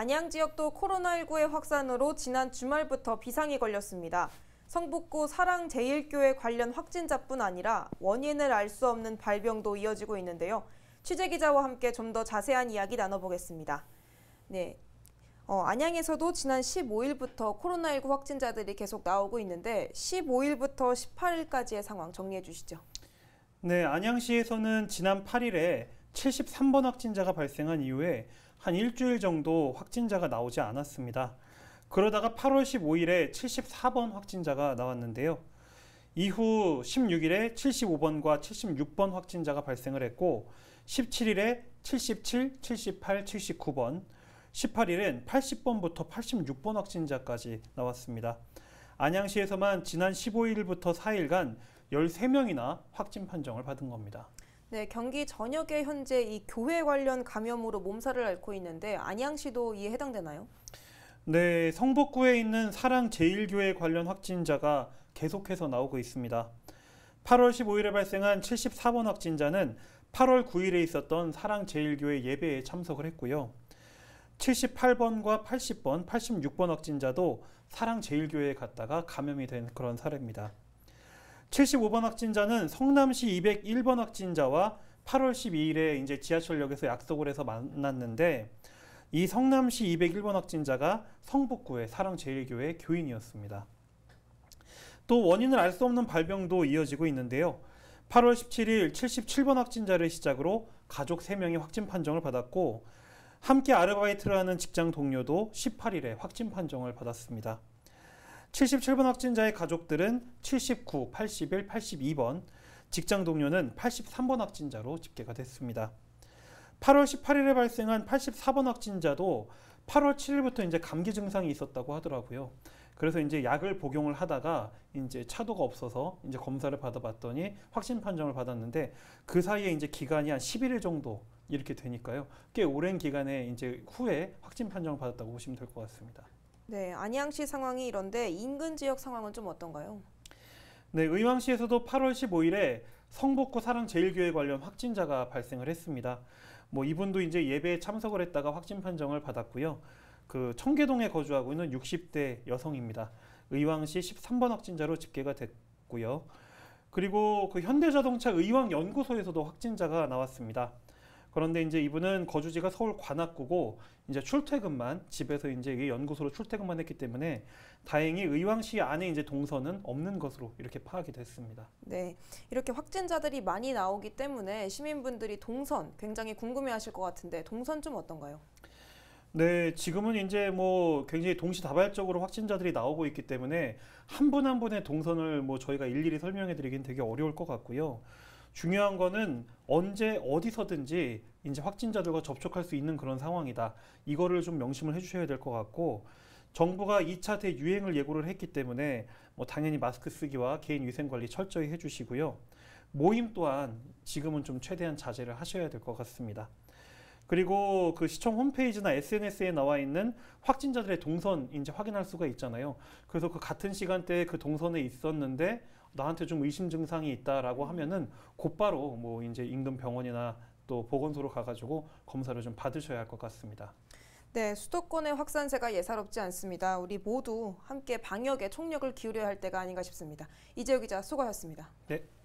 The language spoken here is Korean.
안양 지역도 코로나19의 확산으로 지난 주말부터 비상이 걸렸습니다. 성북구 사랑제일교회 관련 확진자뿐 아니라 원인을 알 수 없는 발병도 이어지고 있는데요. 취재기자와 함께 좀 더 자세한 이야기 나눠보겠습니다. 네, 어, 안양에서도 지난 15일부터 코로나19 확진자들이 계속 나오고 있는데 15일부터 18일까지의 상황 정리해 주시죠. 네, 안양시에서는 지난 8일에 73번 확진자가 발생한 이후에 한 일주일 정도 확진자가 나오지 않았습니다. 그러다가 8월 15일에 74번 확진자가 나왔는데요. 이후 16일에 75번과 76번 확진자가 발생을 했고 17일에 77, 78, 79번, 18일엔 80번부터 86번 확진자까지 나왔습니다. 안양시에서만 지난 15일부터 4일간 13명이나 확진 판정을 받은 겁니다. 네, 경기 전역에 현재 이 교회 관련 감염으로 몸살을 앓고 있는데 안양시도 이에 해당되나요? 네, 성북구에 있는 사랑 제일교회 관련 확진자가 계속해서 나오고 있습니다. 8월 15일에 발생한 74번 확진자는 8월 9일에 있었던 사랑 제일교회 예배에 참석을 했고요. 78번과 80번, 86번 확진자도 사랑 제일교회에 갔다가 감염이 된 그런 사례입니다. 75번 확진자는 성남시 201번 확진자와 8월 12일에 이제 지하철역에서 약속을 해서 만났는데 이 성남시 201번 확진자가 성북구의 사랑제일교회 교인이었습니다. 또 원인을 알 수 없는 발병도 이어지고 있는데요. 8월 17일 77번 확진자를 시작으로 가족 3명이 확진 판정을 받았고 함께 아르바이트를 하는 직장 동료도 18일에 확진 판정을 받았습니다. 77번 확진자의 가족들은 79, 81, 82번, 직장 동료는 83번 확진자로 집계가 됐습니다. 8월 18일에 발생한 84번 확진자도 8월 7일부터 이제 감기 증상이 있었다고 하더라고요. 그래서 이제 약을 복용을 하다가 이제 차도가 없어서 이제 검사를 받아봤더니 확진 판정을 받았는데 그 사이에 이제 기간이 한 11일 정도 이렇게 되니까요. 꽤 오랜 기간에 이제 후에 확진 판정을 받았다고 보시면 될 것 같습니다. 네, 안양시 상황이 이런데 인근 지역 상황은 좀 어떤가요? 네, 의왕시에서도 8월 15일에 성북구 사랑제일교회 관련 확진자가 발생을 했습니다. 뭐 이분도 이제 예배에 참석을 했다가 확진 판정을 받았고요. 그 청계동에 거주하고 있는 60대 여성입니다. 의왕시 13번 확진자로 집계가 됐고요. 그리고 그 현대자동차 의왕연구소에서도 확진자가 나왔습니다. 그런데 이제 이분은 거주지가 서울 관악구고 이제 출퇴근만 집에서 이제 연구소로 출퇴근만 했기 때문에 다행히 의왕시 안에 이제 동선은 없는 것으로 이렇게 파악이 됐습니다. 네, 이렇게 확진자들이 많이 나오기 때문에 시민분들이 동선 굉장히 궁금해하실 것 같은데 동선 좀 어떤가요? 네, 지금은 이제 뭐 굉장히 동시다발적으로 확진자들이 나오고 있기 때문에 한 분한 한 분의 동선을 뭐 저희가 일일이 설명해 드리긴 되게 어려울 것 같고요. 중요한 거는 언제 어디서든지 이제 확진자들과 접촉할 수 있는 그런 상황이다. 이거를 좀 명심을 해주셔야 될 것 같고 정부가 2차 대유행을 예고를 했기 때문에 뭐 당연히 마스크 쓰기와 개인 위생 관리 철저히 해주시고요. 모임 또한 지금은 좀 최대한 자제를 하셔야 될 것 같습니다. 그리고 그 시청 홈페이지나 SNS에 나와 있는 확진자들의 동선 이제 확인할 수가 있잖아요. 그래서 그 같은 시간대에 그 동선에 있었는데 나한테 좀 의심 증상이 있다라고 하면은 곧바로 뭐 이제 인근 병원이나 또 보건소로 가가지고 검사를 좀 받으셔야 할 것 같습니다. 네, 수도권의 확산세가 예사롭지 않습니다. 우리 모두 함께 방역에 총력을 기울여야 할 때가 아닌가 싶습니다. 이재우 기자 수고하셨습니다. 네,